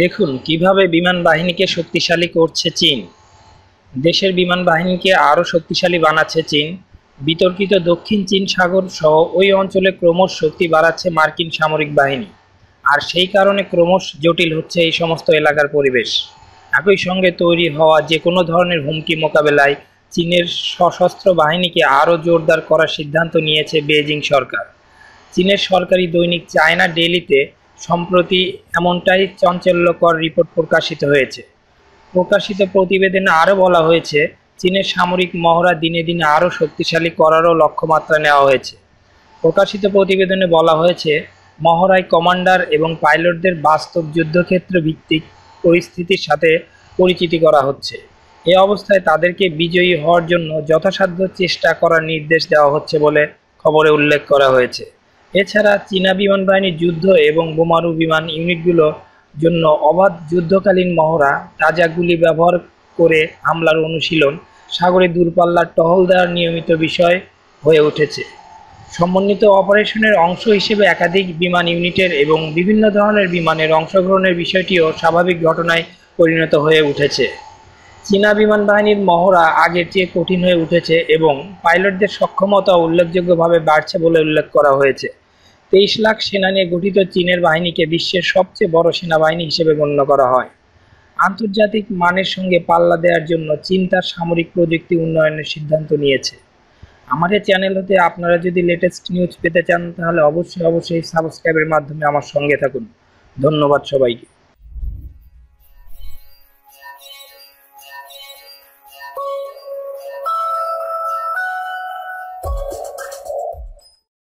দেখুন কিভাবে বিমান বাহিনীকে শক্তিশালী করছে চীন দেশের বিমান বাহিনীকে আরও শক্তিশালী বানাচ্ছে চীন বিতর্কিত দক্ষিণ চীন সাগর সহ ওই অঞ্চলে ক্রমশ শক্তি বাড়াচ্ছে মার্কিন সামরিক বাহিনী আর সেই কারণে ক্রমশ জটিল হচ্ছে এই সমস্ত এলাকার পরিবেশ একই সঙ্গে তৈরি হওয়া যে কোনো ধরনের হুমকি মোকাবেলায় চীনের সশস্ত্র বাহিনীকে আরও জোরদার করার সিদ্ধান্ত নিয়েছে বেজিং সরকার চীনের সরকারি দৈনিক চায়না ডেলিতে সম্প্রতি এমনটাই চাঞ্চল্যকর রিপোর্ট প্রকাশিত হয়েছে প্রকাশিত প্রতিবেদনে আরও বলা হয়েছে চীনের সামরিক মহড়া দিনে দিনে আরও শক্তিশালী করারও লক্ষ্যমাত্রা নেওয়া হয়েছে প্রকাশিত প্রতিবেদনে বলা হয়েছে মহড়ায় কমান্ডার এবং পাইলটদের বাস্তব যুদ্ধক্ষেত্র ভিত্তিক পরিস্থিতির সাথে পরিচিতি করা হচ্ছে এ অবস্থায় তাদেরকে বিজয়ী হওয়ার জন্য যথাসাধ্য চেষ্টা করার নির্দেশ দেওয়া হচ্ছে বলে খবরে উল্লেখ করা হয়েছে এছাড়া চীনা বিমান বাহিনীর যুদ্ধ এবং বোমারু বিমান ইউনিটগুলো জন্য অবাধ যুদ্ধকালীন মহড়া তাজা গুলি ব্যবহার করে হামলার অনুশীলন সাগরে দূরপাল্লার টহল দেওয়ার নিয়মিত বিষয় হয়ে উঠেছে সমন্বিত অপারেশনের অংশ হিসেবে একাধিক বিমান ইউনিটের এবং বিভিন্ন ধরনের বিমানের অংশগ্রহণের বিষয়টিও স্বাভাবিক ঘটনায় পরিণত হয়ে উঠেছে চীনা বিমান বাহিনীর মহড়া আগের চেয়ে কঠিন হয়ে উঠেছে এবং পাইলটদের সক্ষমতা উল্লেখযোগ্যভাবে বাড়ছে বলে উল্লেখ করা হয়েছে তেইশ লাখ সেনা নিয়ে গঠিত চীনের বাহিনীকে বিশ্বের সবচেয়ে বড় সেনাবাহিনী হিসেবে গণ্য করা হয় আন্তর্জাতিক মানের সঙ্গে পাল্লা দেওয়ার জন্য চীন তার সামরিক প্রযুক্তি উন্নয়নের সিদ্ধান্ত নিয়েছে আমাদের চ্যানেল হতে আপনারা যদি লেটেস্ট নিউজ পেতে চান তাহলে অবশ্যই অবশ্যই সাবস্ক্রাইবের মাধ্যমে আমার সঙ্গে থাকুন ধন্যবাদ সবাইকে